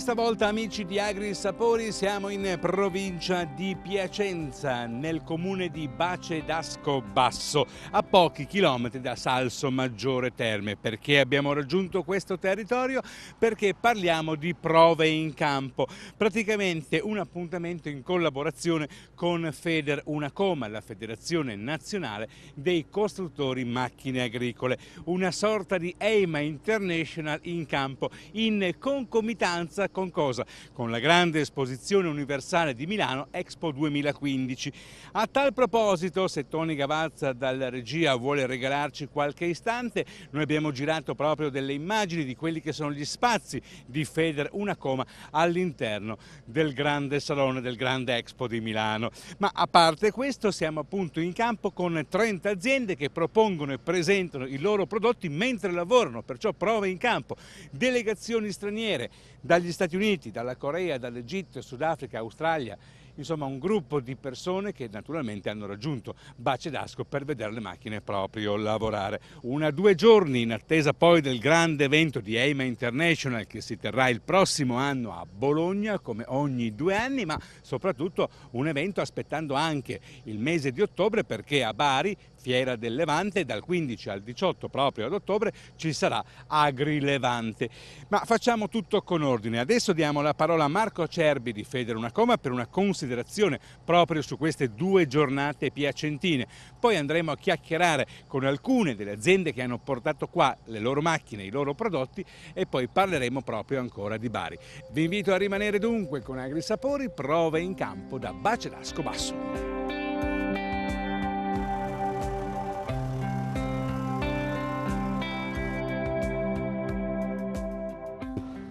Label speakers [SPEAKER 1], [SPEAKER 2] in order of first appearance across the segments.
[SPEAKER 1] Questa volta amici di Agri Sapori siamo in provincia di Piacenza, nel comune di Bace d'Asco Basso, a pochi chilometri da Salso Maggiore Terme. Perché abbiamo raggiunto questo territorio? Perché parliamo di prove in campo, praticamente un appuntamento in collaborazione con Feder Unacoma, la Federazione Nazionale dei Costruttori Macchine Agricole, una sorta di EIMA International in campo, in concomitanza con cosa? Con la grande esposizione universale di Milano Expo 2015. A tal proposito, se Tony Gavazza dalla regia vuole regalarci qualche istante, noi abbiamo girato proprio delle immagini di quelli che sono gli spazi di Feder Una Coma all'interno del grande salone, del grande Expo di Milano. Ma a parte questo siamo appunto in campo con 30 aziende che propongono e presentano i loro prodotti mentre lavorano, perciò prove in campo, delegazioni straniere, dagli Stati Uniti, dalla Corea, dall'Egitto, Sudafrica, Australia, insomma un gruppo di persone che naturalmente hanno raggiunto Bace d'Asco per vedere le macchine proprio lavorare. Una due giorni in attesa poi del grande evento di EIMA International che si terrà il prossimo anno a Bologna come ogni due anni ma soprattutto un evento aspettando anche il mese di ottobre perché a Bari Fiera del Levante, dal 15 al 18 proprio ad ottobre ci sarà Agri Levante. Ma facciamo tutto con ordine. Adesso diamo la parola a Marco Acerbi di Federa Coma per una considerazione proprio su queste due giornate piacentine. Poi andremo a chiacchierare con alcune delle aziende che hanno portato qua le loro macchine, i loro prodotti e poi parleremo proprio ancora di Bari. Vi invito a rimanere dunque con Agri Sapori, prove in campo da Bacelasco Basso.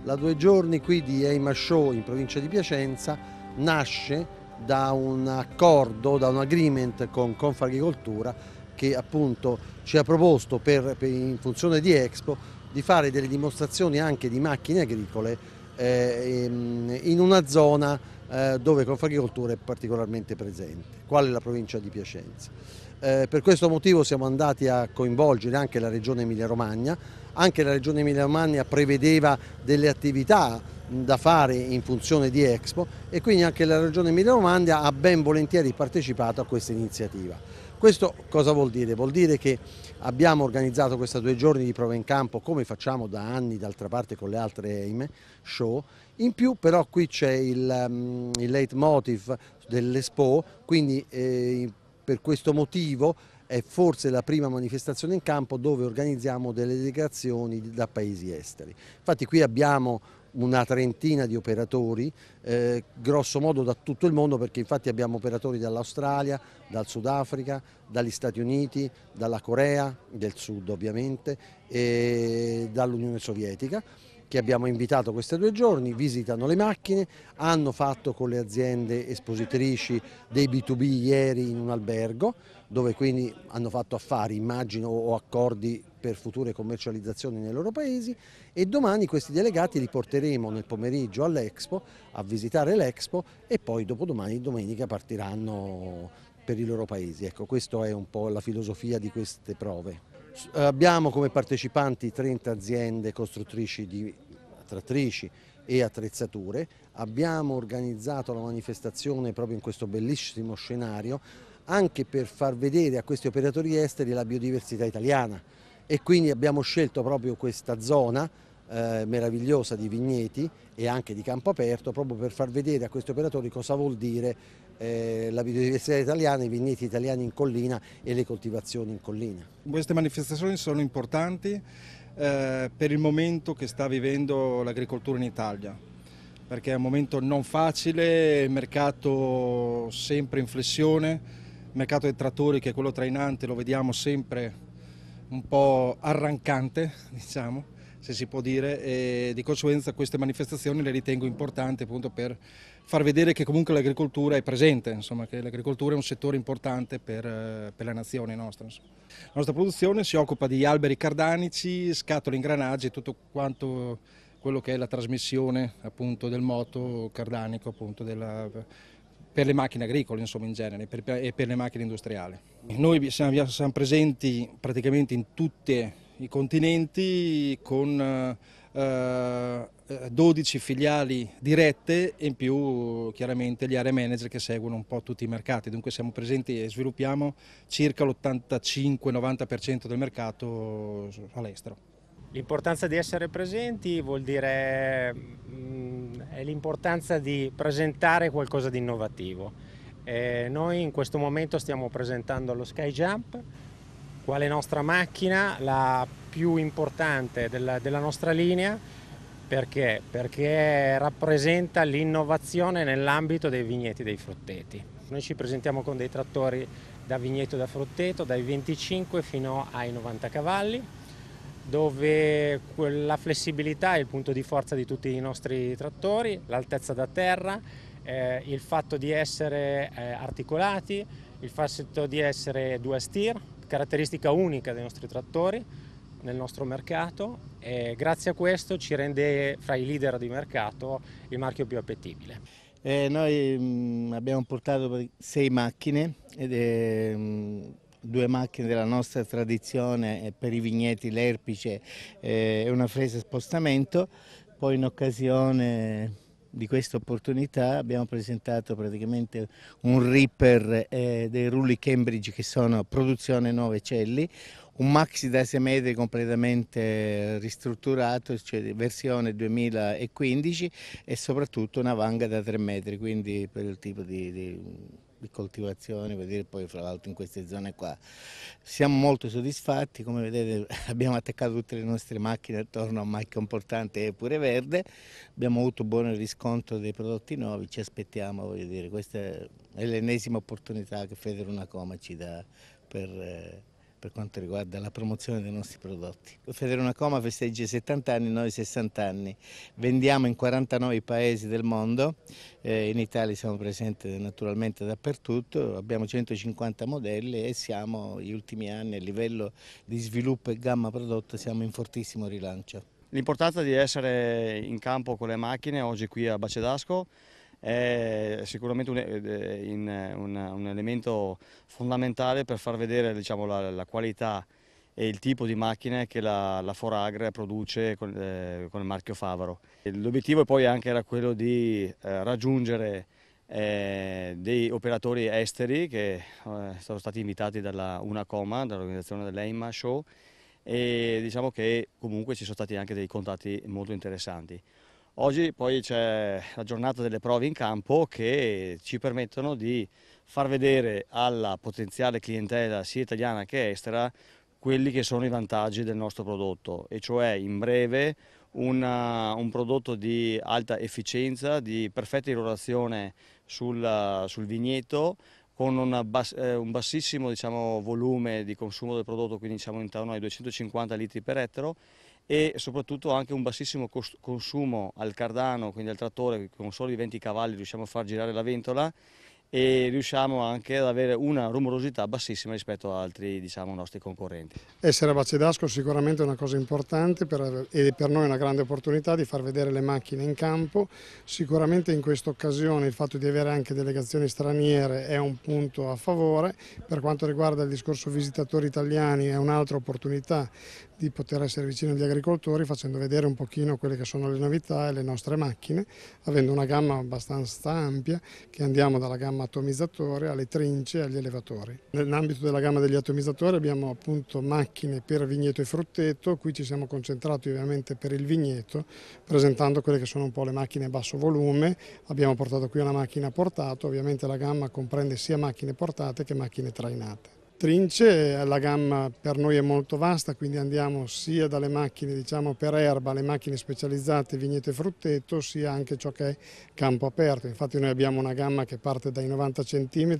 [SPEAKER 2] La due giorni qui di Eima Show in provincia di Piacenza nasce da un accordo, da un agreement con Confagricoltura che appunto ci ha proposto per, per, in funzione di Expo di fare delle dimostrazioni anche di macchine agricole eh, ehm, in una zona eh, dove Confagricoltura è particolarmente presente, quale la provincia di Piacenza. Eh, per questo motivo siamo andati a coinvolgere anche la regione Emilia-Romagna anche la Regione Emilia-Romagna prevedeva delle attività da fare in funzione di Expo e quindi anche la Regione Emilia-Romagna ha ben volentieri partecipato a questa iniziativa. Questo cosa vuol dire? Vuol dire che abbiamo organizzato questi due giorni di prova in campo come facciamo da anni d'altra parte con le altre EIME show, in più però qui c'è il, mm, il leitmotiv dell'Expo, quindi eh, per questo motivo è forse la prima manifestazione in campo dove organizziamo delle delegazioni da paesi esteri. Infatti qui abbiamo una trentina di operatori, eh, grosso modo da tutto il mondo perché infatti abbiamo operatori dall'Australia, dal Sudafrica, dagli Stati Uniti, dalla Corea del Sud ovviamente e dall'Unione Sovietica che abbiamo invitato questi due giorni, visitano le macchine, hanno fatto con le aziende espositrici dei B2B ieri in un albergo, dove quindi hanno fatto affari, immagino, o accordi per future commercializzazioni nei loro paesi e domani questi delegati li porteremo nel pomeriggio all'Expo a visitare l'Expo e poi dopodomani, domenica, partiranno per i loro paesi. Ecco, questa è un po' la filosofia di queste prove. Eh, abbiamo come partecipanti 30 aziende costruttrici di attrattrici e attrezzature. Abbiamo organizzato la manifestazione proprio in questo bellissimo scenario anche per far vedere a questi operatori esteri la biodiversità italiana e quindi abbiamo scelto proprio questa zona eh, meravigliosa di vigneti e anche di campo aperto proprio per far vedere a questi operatori cosa vuol dire eh, la biodiversità italiana, i
[SPEAKER 3] vigneti italiani in collina e le coltivazioni in collina. Queste manifestazioni sono importanti eh, per il momento che sta vivendo l'agricoltura in Italia perché è un momento non facile, il mercato sempre in flessione, il mercato dei trattori che è quello trainante lo vediamo sempre un po' arrancante, diciamo, se si può dire, e di conseguenza queste manifestazioni le ritengo importanti appunto per far vedere che comunque l'agricoltura è presente, insomma, che l'agricoltura è un settore importante per, eh, per la nazione nostra. Insomma. La nostra produzione si occupa di alberi cardanici, scatole ingranaggi e tutto quanto quello che è la trasmissione appunto, del moto cardanico appunto, della, per le macchine agricole insomma, in genere per, e per le macchine industriali. Noi siamo, siamo presenti praticamente in tutti i continenti con eh, 12 eh, eh, filiali dirette e in più chiaramente gli area manager che seguono un po' tutti i mercati, dunque siamo presenti e sviluppiamo circa l'85-90% del mercato
[SPEAKER 4] all'estero. L'importanza di essere presenti vuol dire mm, l'importanza di presentare qualcosa di innovativo. E eh, noi in questo momento stiamo presentando lo Sky Jump, quale nostra macchina, la più importante della, della nostra linea, perché? Perché rappresenta l'innovazione nell'ambito dei vigneti dei frutteti. Noi ci presentiamo con dei trattori da vigneto da frutteto dai 25 fino ai 90 cavalli, dove la flessibilità è il punto di forza di tutti i nostri trattori, l'altezza da terra, eh, il fatto di essere eh, articolati, il fatto di essere due steer, caratteristica unica dei nostri trattori nel nostro mercato e grazie a questo ci rende fra i leader di mercato il marchio più appetibile.
[SPEAKER 5] Eh, noi mh, mm, abbiamo portato sei macchine, ed, eh, mh, mm, due macchine della nostra tradizione per i vigneti, l'erpice eh, e eh, una fresa spostamento, poi in occasione di questa opportunità abbiamo presentato praticamente un ripper eh, dei rulli Cambridge che sono produzione 9 celli, un maxi da 6 metri completamente ristrutturato, cioè versione 2015 e soprattutto una vanga da 3 metri, quindi per il tipo di, di di coltivazione, vedere poi fra l'altro in queste zone qua. Siamo molto soddisfatti, come vedete abbiamo attaccato tutte le nostre macchine attorno a macchia importante e eh, pure verde, abbiamo avuto buon riscontro dei prodotti nuovi, ci aspettiamo, voglio dire, questa è l'ennesima opportunità che Coma ci dà per... Eh, per quanto riguarda la promozione dei nostri prodotti. Federuna Coma festeggia i 70 anni, noi 60 anni. Vendiamo in 49 paesi del mondo, eh, in Italia siamo presenti naturalmente dappertutto, abbiamo 150 modelli e siamo negli ultimi anni a livello di sviluppo e gamma prodotto siamo in fortissimo rilancio.
[SPEAKER 6] L'importanza di essere in campo con le macchine oggi qui a Bacedasco è sicuramente un, eh, in, eh, un, un elemento fondamentale per far vedere diciamo, la, la, qualità e il tipo di macchine che la, la Foragre produce con, eh, con, il marchio Favaro. L'obiettivo poi anche era quello di eh, raggiungere eh, dei operatori esteri che eh, sono stati invitati dalla Unacoma, dall'organizzazione dell'EIMA Show, e diciamo che comunque ci sono stati anche dei contatti molto interessanti. Oggi poi c'è la giornata delle prove in campo che ci permettono di far vedere alla potenziale clientela sia italiana che estera quelli che sono i vantaggi del nostro prodotto e cioè in breve una, un prodotto di alta efficienza, di perfetta irrorazione sul, sul vigneto con bas, eh, un bassissimo diciamo, volume di consumo del prodotto, quindi diciamo intorno ai 250 litri per ettaro e soprattutto anche un bassissimo consumo al cardano, quindi al trattore, con soli 20 cavalli riusciamo a far girare la ventola e riusciamo anche ad avere una rumorosità bassissima rispetto ad altri diciamo, nostri concorrenti.
[SPEAKER 7] Essere a Bacedasco è sicuramente una cosa importante per, e per noi è una grande opportunità di far vedere le macchine in campo, sicuramente in questa occasione il fatto di avere anche delegazioni straniere è un punto a favore, per quanto riguarda il discorso visitatori italiani è un'altra opportunità di poter essere vicino agli agricoltori facendo vedere un pochino quelle che sono le novità e le nostre macchine, avendo una gamma abbastanza ampia che andiamo dalla gamma atomizzatore alle trince e agli elevatori. Nell'ambito della gamma degli atomizzatori abbiamo appunto macchine per vigneto e frutteto, qui ci siamo concentrati ovviamente per il vigneto presentando quelle che sono un po' le macchine a basso volume, abbiamo portato qui una macchina portata, ovviamente la gamma comprende sia macchine portate che macchine trainate. Trince la gamma per noi è molto vasta, quindi andiamo sia dalle macchine diciamo, per erba, le macchine specializzate vignete e frutteto, sia anche ciò che è campo aperto. Infatti noi abbiamo una gamma che parte dai 90 cm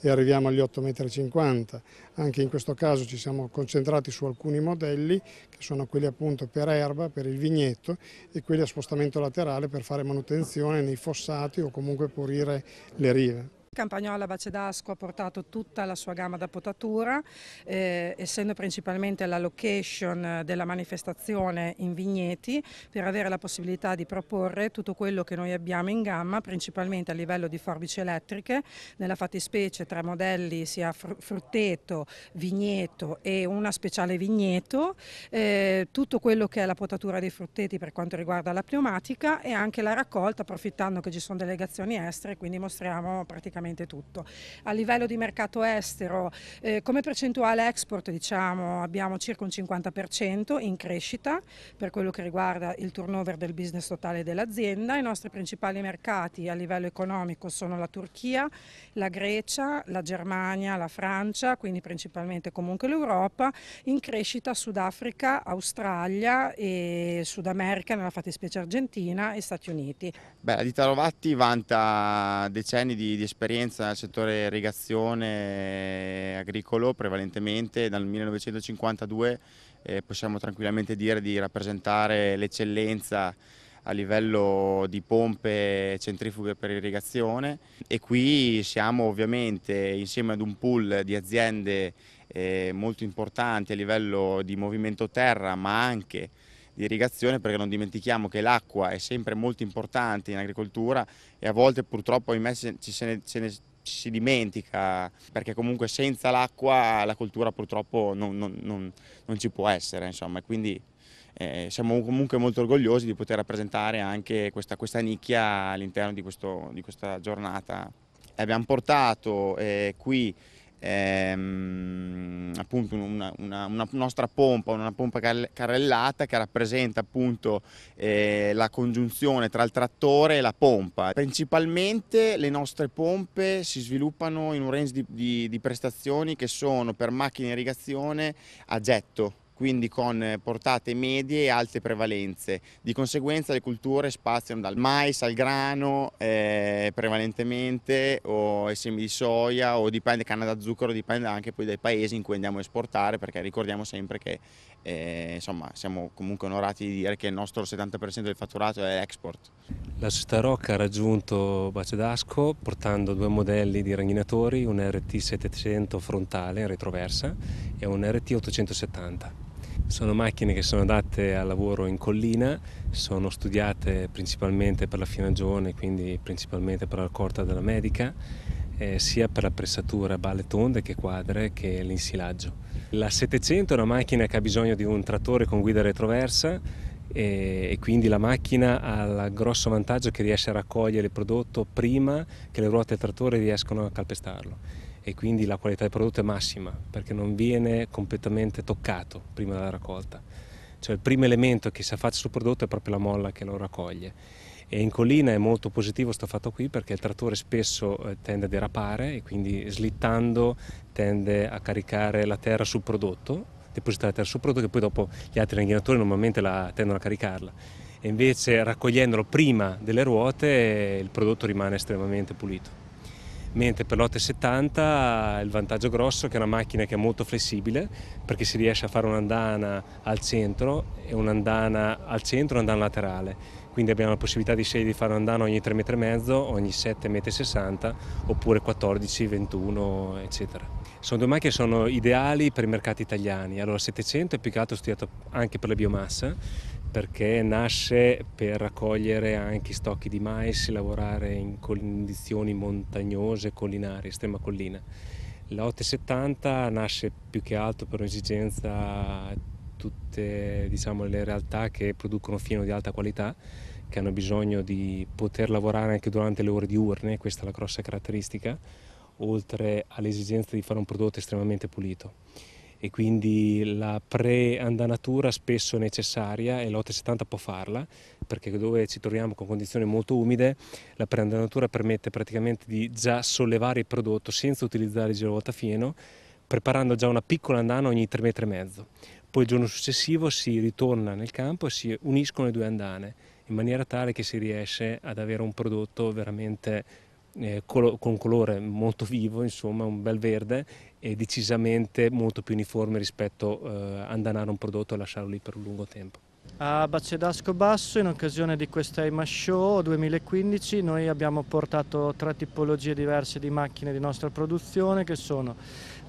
[SPEAKER 7] e arriviamo agli 8,50 m. Anche in questo caso ci siamo concentrati su alcuni modelli, che sono quelli appunto per erba, per il vigneto e quelli a spostamento laterale per fare manutenzione nei fossati o comunque pulire le rive.
[SPEAKER 8] Campagnola Bace d'Asco ha portato tutta la sua gamma da potatura, eh, essendo principalmente la location eh, della manifestazione in vigneti, per avere la possibilità di proporre tutto quello che noi abbiamo in gamma, principalmente a livello di forbici elettriche, nella fattispecie tre modelli sia frutteto, vigneto e una speciale vigneto, eh, tutto quello che è la potatura dei frutteti per quanto riguarda la pneumatica e anche la raccolta, approfittando che ci sono delegazioni estere, quindi mostriamo praticamente praticamente tutto. A livello di mercato estero, eh, come percentuale export diciamo, abbiamo circa un 50% in crescita per quello che riguarda il turnover del business totale dell'azienda. I nostri principali mercati a livello economico sono la Turchia, la Grecia, la Germania, la Francia, quindi principalmente comunque l'Europa, in crescita Sudafrica, Australia e Sud America, nella fattispecie Argentina e Stati Uniti.
[SPEAKER 9] Beh, la ditta Rovatti vanta decenni di, di esperienza esperienza nel settore irrigazione agricolo prevalentemente dal 1952 eh, possiamo tranquillamente dire di rappresentare l'eccellenza a livello di pompe centrifughe per irrigazione e qui siamo ovviamente insieme ad un pool di aziende eh, molto importanti a livello di movimento terra ma anche di irrigazione perché non dimentichiamo che l'acqua è sempre molto importante in agricoltura e a volte purtroppo ahimè, se ne, se ne si dimentica perché comunque senza l'acqua la cultura purtroppo non, non, non, non ci può essere insomma quindi eh, siamo comunque molto orgogliosi di poter rappresentare anche questa, questa nicchia all'interno di, di, questa giornata abbiamo portato eh, qui ehm, appunto una, una, una, nostra pompa, una pompa carrellata che rappresenta appunto eh, la congiunzione tra il trattore e la pompa. Principalmente le nostre pompe si sviluppano in un range di, di, di prestazioni che sono per macchine irrigazione a getto, quindi con eh, portate medie e alte prevalenze. Di conseguenza le culture spaziano dal mais al grano eh, prevalentemente o ai semi di soia o dipende canna da zucchero, dipende anche poi dai paesi in cui andiamo a esportare perché ricordiamo sempre che eh, insomma, siamo comunque onorati di dire che il nostro 70% del fatturato è export.
[SPEAKER 4] La società Rocca ha raggiunto Bace d'Asco portando due modelli di ragninatori, un RT 700 frontale retroversa e un RT 870. Sono macchine che sono adatte al lavoro in collina, sono studiate principalmente per la finagione, quindi principalmente per la corta della medica, eh, sia per la pressatura balle tonde che quadre che l'insilaggio. La 700 è una macchina che ha bisogno di un trattore con guida retroversa e, e quindi la macchina ha il grosso vantaggio che riesce a raccogliere il prodotto prima che le ruote del trattore riescano a calpestarlo e quindi la qualità del prodotto è massima perché non viene completamente toccato prima della raccolta. Cioè il primo elemento che si affaccia sul prodotto è proprio la molla che lo raccoglie. E in collina è molto positivo questo fatto qui perché il trattore spesso eh, tende a derapare e quindi slittando tende a caricare la terra sul prodotto, depositare la terra sul prodotto che poi dopo gli altri ringhinatori normalmente la, tendono a caricarla. E invece raccogliendolo prima delle ruote il prodotto rimane estremamente pulito mentre per l'870 il vantaggio grosso è che è una macchina che è molto flessibile perché si riesce a fare un'andana al centro e un'andana al centro e un'andana laterale. Quindi abbiamo la possibilità di scegliere di fare un'andana ogni 3,5 m, ogni 7,60 m oppure 14, 21 eccetera. Sono due macchine che sono ideali per i mercati italiani. Allora 700 è più che altro studiato anche per le biomasse, perché nasce per raccogliere anche i stocchi di mais, lavorare in condizioni montagnose, collinari, estrema collina. La 870 nasce più che altro per un'esigenza tutte diciamo, le realtà che producono fieno di alta qualità, che hanno bisogno di poter lavorare anche durante le ore diurne, questa è la grossa caratteristica, oltre all'esigenza di fare un prodotto estremamente pulito e quindi la pre-andanatura spesso è necessaria e l'OT70 può farla perché dove ci troviamo con condizioni molto umide la pre-andanatura permette praticamente di già sollevare il prodotto senza utilizzare il girovolta preparando già una piccola andana ogni 3 metri e mezzo. Poi il giorno successivo si ritorna nel campo e si uniscono le due andane in maniera tale che si riesce ad avere un prodotto veramente eh, colo con colore molto vivo, insomma un bel verde e decisamente molto più uniforme rispetto eh, a indanare un prodotto e lasciarlo lì per un lungo tempo.
[SPEAKER 10] A Bacedasco Basso, in occasione di questa IMA Show 2015, noi abbiamo portato tre tipologie diverse di macchine di nostra produzione che sono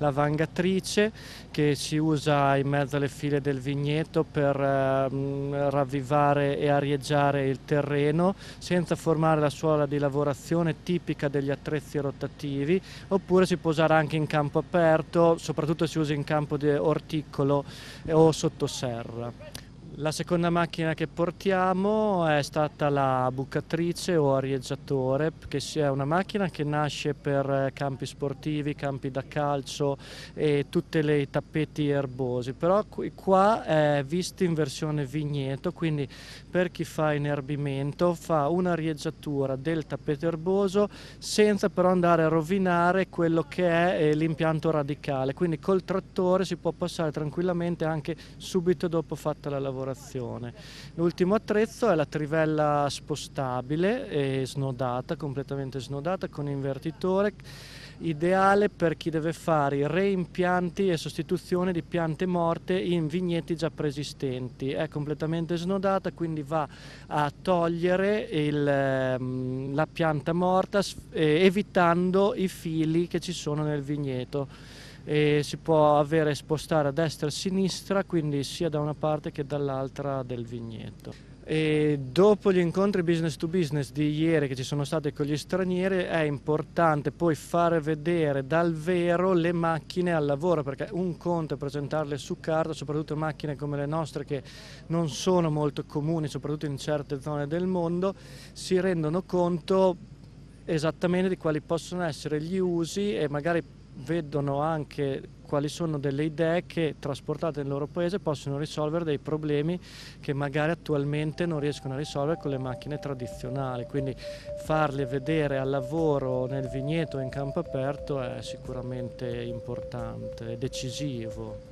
[SPEAKER 10] la vangatrice che si usa in mezzo alle file del vigneto per eh, ravvivare e arieggiare il terreno senza formare la suola di lavorazione tipica degli attrezzi rotativi oppure si può usare anche in campo aperto, soprattutto si usa in campo di orticolo eh, o sottoserra. La seconda macchina che portiamo è stata la bucatrice o arieggiatore, che è una macchina che nasce per eh, campi sportivi, campi da calcio e tutti i tappeti erbosi, però qua è vista in versione vigneto, quindi per chi fa inerbimento fa un'arieggiatura del tappeto erboso senza però andare a rovinare quello che è eh, l'impianto radicale, quindi col trattore si può passare tranquillamente anche subito dopo fatta la lavorazione lavorazione. L'ultimo attrezzo è la trivella spostabile e snodata, completamente snodata con invertitore ideale per chi deve fare i reimpianti e sostituzione di piante morte in vigneti già preesistenti. È completamente snodata, quindi va a togliere il, ehm, la pianta morta evitando i fili che ci sono nel vigneto e si può avere e spostare a destra e a sinistra, quindi sia da una parte che dall'altra del vigneto. E dopo gli incontri business to business di ieri che ci sono stati con gli stranieri è importante poi fare vedere dal vero le macchine al lavoro perché un conto è presentarle su carta, soprattutto macchine come le nostre che non sono molto comuni, soprattutto in certe zone del mondo, si rendono conto esattamente di quali possono essere gli usi e magari vedono anche quali sono delle idee che trasportate nel loro paese possono risolvere dei problemi che magari attualmente non riescono a risolvere con le macchine tradizionali, quindi farle vedere al lavoro nel vigneto o in campo aperto è sicuramente importante, è decisivo.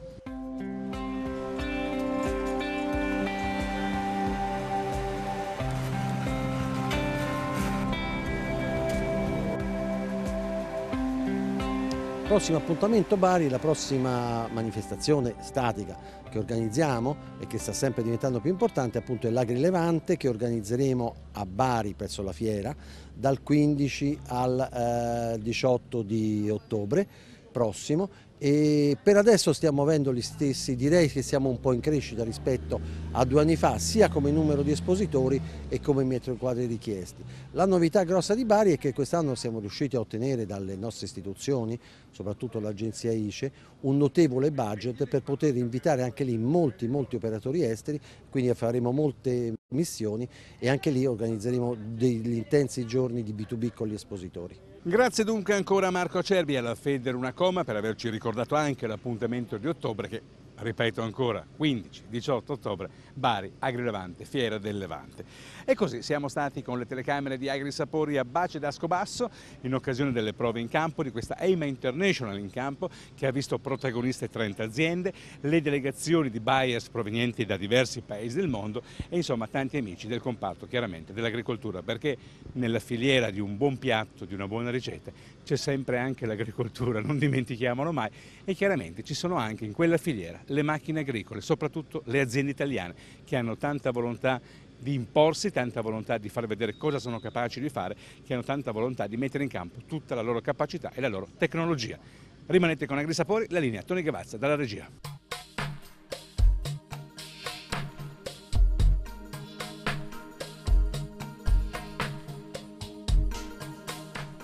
[SPEAKER 2] prossimo appuntamento Bari, la prossima manifestazione statica che organizziamo e che sta sempre diventando più importante appunto è l'Agri Levante che organizzeremo a Bari presso la fiera dal 15 al eh, 18 di ottobre prossimo e per adesso stiamo avendo gli stessi, direi che siamo un po' in crescita rispetto a due anni fa, sia come numero di espositori e come metri quadri richiesti. La novità grossa di Bari è che quest'anno siamo riusciti a ottenere dalle nostre istituzioni, soprattutto l'agenzia ICE, un notevole budget per poter invitare anche lì molti, molti operatori esteri, quindi faremo molte missioni e anche lì organizzeremo degli intensi giorni di B2B con gli espositori.
[SPEAKER 1] Grazie dunque ancora a Marco Acerbi e alla Coma per averci ricordato anche l'appuntamento di ottobre che ripeto ancora, 15-18 ottobre, Bari, Agrilevante, Fiera del Levante. E così siamo stati con le telecamere di Agri Sapori a Bace d'Ascobasso in occasione delle prove in campo di questa EIMA International in campo che ha visto protagoniste 30 aziende, le delegazioni di buyers provenienti da diversi paesi del mondo e insomma tanti amici del comparto chiaramente dell'agricoltura perché nella filiera di un buon piatto, di una buona ricetta c'è sempre anche l'agricoltura, non dimentichiamolo mai, e chiaramente ci sono anche in quella filiera le macchine agricole, soprattutto le aziende italiane, che hanno tanta volontà di imporsi, tanta volontà di far vedere cosa sono capaci di fare, che hanno tanta volontà di mettere in campo tutta la loro capacità e la loro tecnologia. Rimanete con AgriSapori, la linea Tony Gavazza dalla regia.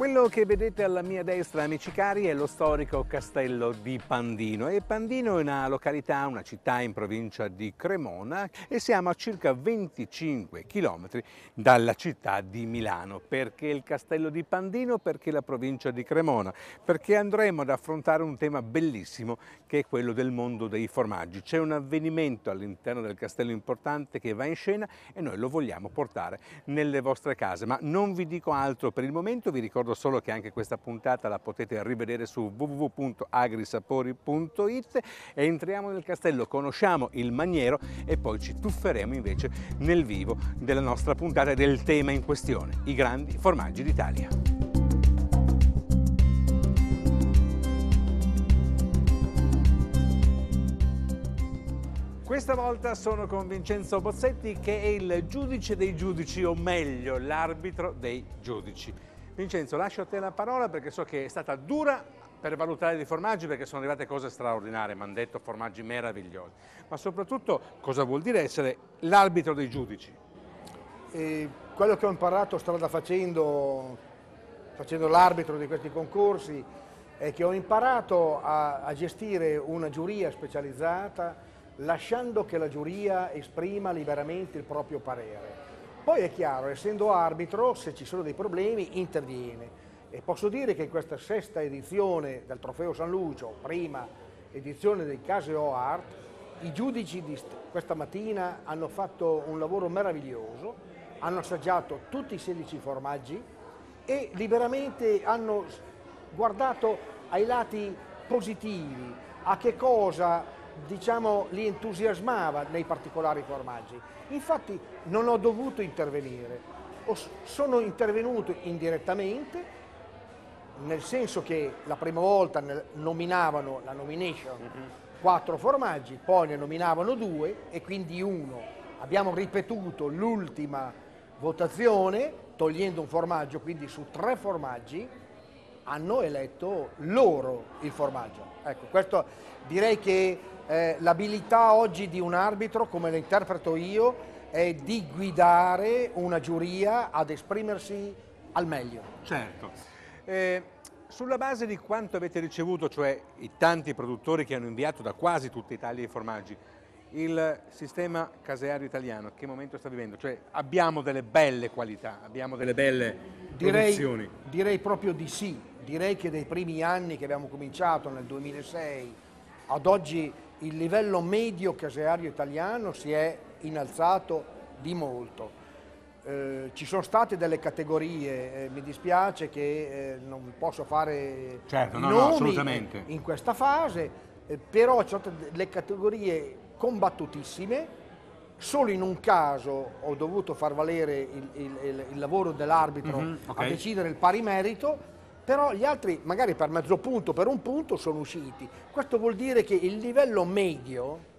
[SPEAKER 1] Quello che vedete alla mia destra, amici cari, è lo storico castello di Pandino e Pandino è una località, una città in provincia di Cremona e siamo a circa 25 km dalla città di Milano. Perché il castello di Pandino? Perché la provincia di Cremona? Perché andremo ad affrontare un tema bellissimo che è quello del mondo dei formaggi. C'è un avvenimento all'interno del castello importante che va in scena e noi lo vogliamo portare nelle vostre case, ma non vi dico altro per il momento, vi ricordo solo che anche questa puntata la potete rivedere su www.agrisapori.it entriamo nel castello, conosciamo il maniero e poi ci tufferemo invece nel vivo della nostra puntata del tema in questione, i grandi formaggi d'Italia. Questa volta sono con Vincenzo Bozzetti che è il giudice dei giudici, o meglio l'arbitro dei giudici. Vincenzo, lascio a te la parola perché so che è stata dura per valutare i formaggi perché sono arrivate cose straordinarie, mi hanno detto formaggi meravigliosi, ma soprattutto cosa vuol dire essere l'arbitro dei giudici?
[SPEAKER 11] E quello che ho imparato strada facendo, facendo l'arbitro di questi concorsi, è che ho imparato a, a gestire una giuria specializzata lasciando che la giuria esprima liberamente il proprio parere poi è chiaro, essendo arbitro, se ci sono dei problemi interviene. E posso dire che in questa sesta edizione del Trofeo San Lucio, prima edizione del Caseo Art, i giudici di questa mattina hanno fatto un lavoro meraviglioso, hanno assaggiato tutti i 16 formaggi e liberamente hanno guardato ai lati positivi, a che cosa diciamo, li entusiasmava nei particolari formaggi. Infatti non ho dovuto intervenire, sono intervenuto indirettamente, nel senso che la prima volta nominavano la nomination mm-hmm. quattro formaggi, poi ne nominavano due e quindi uno. Abbiamo ripetuto l'ultima votazione togliendo un formaggio, quindi su tre formaggi hanno eletto loro il formaggio. Ecco, questo direi che eh, l'abilità oggi di un arbitro, come lo interpreto io, è di guidare una giuria ad esprimersi
[SPEAKER 1] al meglio. Certo. Eh, sulla base di quanto avete ricevuto, cioè i tanti produttori che hanno inviato da quasi tutta Italia i formaggi, il sistema caseario italiano che momento sta vivendo? Cioè abbiamo delle belle qualità, abbiamo delle belle
[SPEAKER 11] direi, Direi proprio di sì direi che dai primi anni che abbiamo cominciato nel 2006 ad oggi il livello medio caseario italiano si è innalzato di molto. Eh, ci sono state delle categorie, eh, mi dispiace che eh, non posso fare certo, no, nomi no, in questa fase, eh, però ci sono delle categorie combattutissime, solo in un caso ho dovuto far valere il, il, il, il lavoro dell'arbitro mm -hmm, okay. a decidere il pari merito, però gli altri magari per mezzo punto, per un punto sono usciti. Questo vuol dire che il livello medio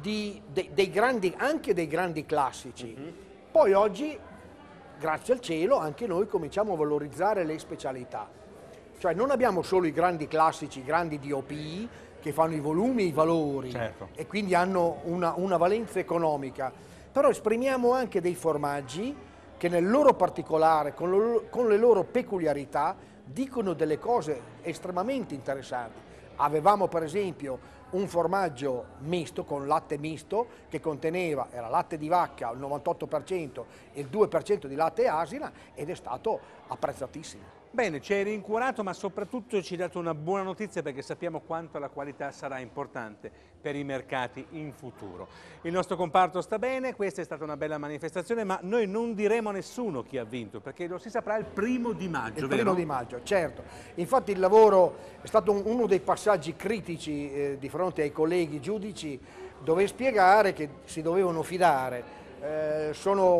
[SPEAKER 11] di, de, dei grandi, anche dei grandi classici, mm -hmm. poi oggi, grazie al cielo, anche noi cominciamo a valorizzare le specialità. Cioè non abbiamo solo i grandi classici, i grandi DOP, che fanno i volumi e i valori certo. e quindi hanno una, una valenza economica, però esprimiamo anche dei formaggi che nel loro particolare, con, lo, con, le loro peculiarità, dicono delle cose estremamente interessanti. Avevamo per esempio un formaggio misto con latte misto che conteneva, era latte di vacca al 98% e il 2% di latte asina ed è stato
[SPEAKER 1] apprezzatissimo. Bene, ci hai rincuorato ma soprattutto ci hai dato una buona notizia perché sappiamo quanto la qualità sarà importante per i mercati in futuro. Il nostro comparto sta bene, questa è stata una bella manifestazione ma noi non diremo a nessuno chi ha vinto perché lo si saprà il primo di maggio, Il vero? primo di maggio, certo. Infatti il lavoro è stato uno dei
[SPEAKER 11] passaggi critici eh, di fronte ai colleghi giudici dove spiegare che si dovevano fidare. Eh, sono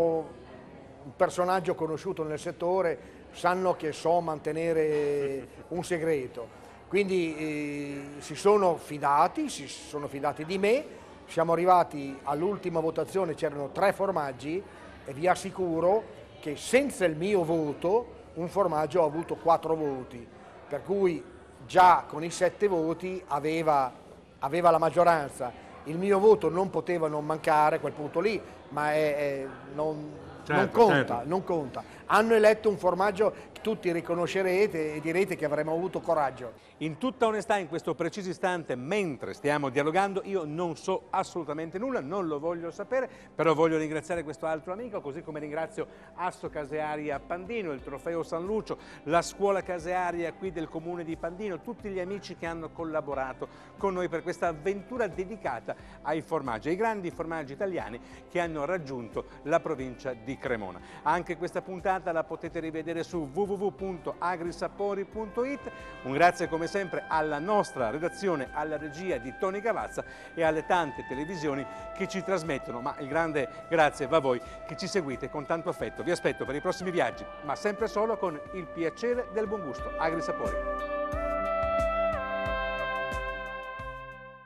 [SPEAKER 11] un personaggio conosciuto nel settore sanno che so mantenere un segreto, quindi eh, si sono fidati, si sono fidati di me, siamo arrivati all'ultima votazione, c'erano tre formaggi e vi assicuro che senza il mio voto un formaggio ha avuto quattro voti, per cui già con i sette voti aveva, aveva la maggioranza. Il mio voto non poteva non mancare a quel punto lì, ma è, è, non, certo, non, conta, certo. non conta hanno eletto un formaggio che tutti riconoscerete e direte che avremmo avuto coraggio.
[SPEAKER 1] In tutta onestà, in questo preciso istante, mentre stiamo dialogando, io non so assolutamente nulla, non lo voglio sapere, però voglio ringraziare questo altro amico, così come ringrazio Asso Casearia Pandino, il Trofeo San Lucio, la scuola casearia qui del comune di Pandino, tutti gli amici che hanno collaborato con noi per questa avventura dedicata ai formaggi, ai grandi formaggi italiani che hanno raggiunto la provincia di Cremona. Anche questa puntata puntata la potete rivedere su www.agrisapori.it. Un grazie come sempre alla nostra redazione, alla regia di Toni Cavazza e alle tante televisioni che ci trasmettono, ma il grande grazie va a voi che ci seguite con tanto affetto. Vi aspetto per i prossimi viaggi, ma sempre solo con il piacere del buon gusto. Agrisapori.